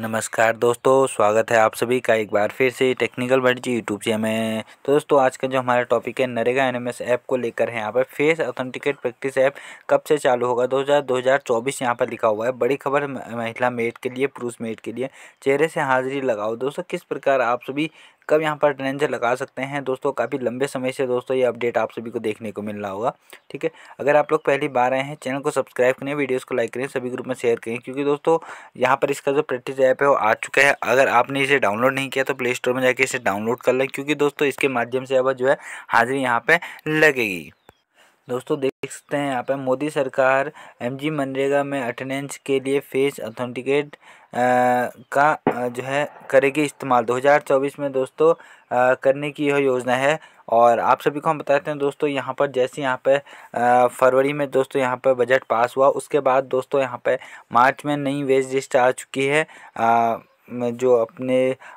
नमस्कार दोस्तों स्वागत है आप सभी का एक बार फिर से टेक्निकल वर्जी यूट्यूब से हमें तो दोस्तों आज का जो हमारा टॉपिक है नरेगा एनएमएस ऐप को लेकर है यहाँ पर फेस ऑथेंटिकेट प्रैक्टिस ऐप कब से चालू होगा 2000 2024 यहाँ पर लिखा हुआ है बड़ी खबर महिला मेट के लिए पुरुष मेट के लिए चेहरे से हाजिरी लगाओ दोस्तों किस प्रकार आप सभी कब यहाँ पर ट्रेंजर लगा सकते हैं दोस्तों काफ़ी लंबे समय से दोस्तों ये अपडेट आप सभी को देखने को मिल रहा होगा ठीक है अगर आप लोग पहली बार आए हैं चैनल को सब्सक्राइब करें वीडियोज़ को लाइक करें सभी ग्रुप में शेयर करें क्योंकि दोस्तों यहाँ पर इसका जो प्रैक्टिस ऐप है वो आ चुका है अगर आपने इसे डाउनलोड नहीं किया तो प्ले स्टोर में जाकर इसे डाउनलोड कर लें क्योंकि दोस्तों इसके माध्यम से अब जो है हाजिरी यहाँ पर लगेगी दोस्तों देख सकते हैं यहाँ पे मोदी सरकार एमजी मनरेगा में अटेंडेंस के लिए फेस ऑथेंटिकेट का जो है करेगी इस्तेमाल 2024 में दोस्तों आ, करने की यह योजना है और आप सभी को हम बताते हैं दोस्तों यहाँ पर जैसे यहाँ पे फरवरी में दोस्तों यहाँ पर बजट पास हुआ उसके बाद दोस्तों यहाँ पे मार्च में नई वेज लिस्ट आ चुकी है आ, जो अपने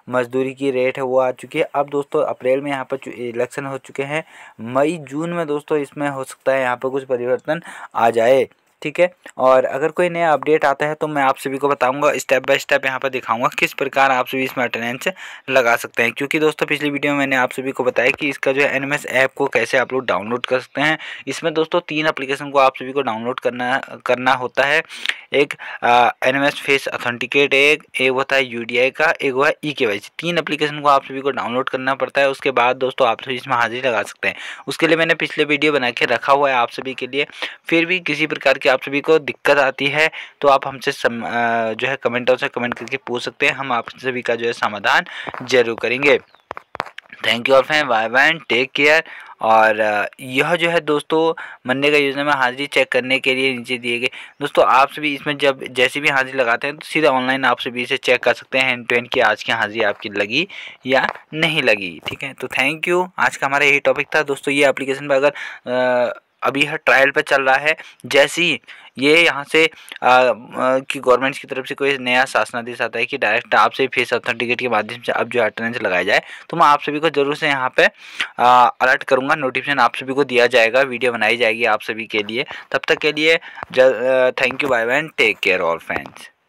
मज़दूरी की रेट है वो आ चुकी है अब दोस्तों अप्रैल में यहाँ पर इलेक्शन हो चुके हैं मई जून में दोस्तों इसमें हो सकता है यहाँ पर कुछ परिवर्तन आ जाए ठीक है और अगर कोई नया अपडेट आता है तो मैं आप सभी को बताऊंगा स्टेप बाय स्टेप यहाँ पर दिखाऊंगा किस प्रकार आप सभी इसमें अटेंडेंस लगा सकते हैं क्योंकि दोस्तों पिछली वीडियो में मैंने आप सभी को बताया कि इसका जो है एन ऐप को कैसे आप लोग डाउनलोड कर सकते हैं इसमें दोस्तों तीन अप्लीकेशन को आप सभी को डाउनलोड करना करना होता है एक एन फेस अथेंटिकेट एक एक होता है यू का एक हुआ ई के तीन अप्लीकेशन को आप सभी को डाउनलोड करना पड़ता है उसके बाद दोस्तों आप सभी इसमें हाजिरी लगा सकते हैं उसके लिए मैंने पिछले वीडियो बना के रखा हुआ है आप सभी के लिए फिर भी किसी प्रकार के आप सभी को दिक्कत आती है तो आप हमसे जो है कमेंट से कमेंट करके पूछ सकते हैं हम आप सभी का जो है समाधान जरूर करेंगे thank you all fan bye bye take care और यह जो है दोस्तों का योजना में हाजिरी चेक करने के लिए नीचे दिए गए दोस्तों आप सभी इसमें जब जैसे भी हाजिरी लगाते हैं तो सीधा ऑनलाइन आप सभी इसे चेक कर सकते हैं एंड टू कि आज की हाजिरी आपकी लगी या नहीं लगी ठीक है तो थैंक यू आज का हमारा यही टॉपिक था दोस्तों ये एप्लीकेशन पर अगर आ, अभी यह ट्रायल पे चल रहा है जैसे ही ये यहाँ से कि गवर्नमेंट की तरफ से कोई नया शासनादेश आता है कि डायरेक्ट आपसे फेस ऑथेंटिकेट के माध्यम से अब जो अटेंडेंस लगाया जाए तो मैं आप सभी को जरूर से यहाँ पे आ, अलर्ट करूँगा नोटिफिकेशन आप सभी को दिया जाएगा वीडियो बनाई जाएगी आप सभी के लिए तब तक के लिए thank you bye bye take care all friends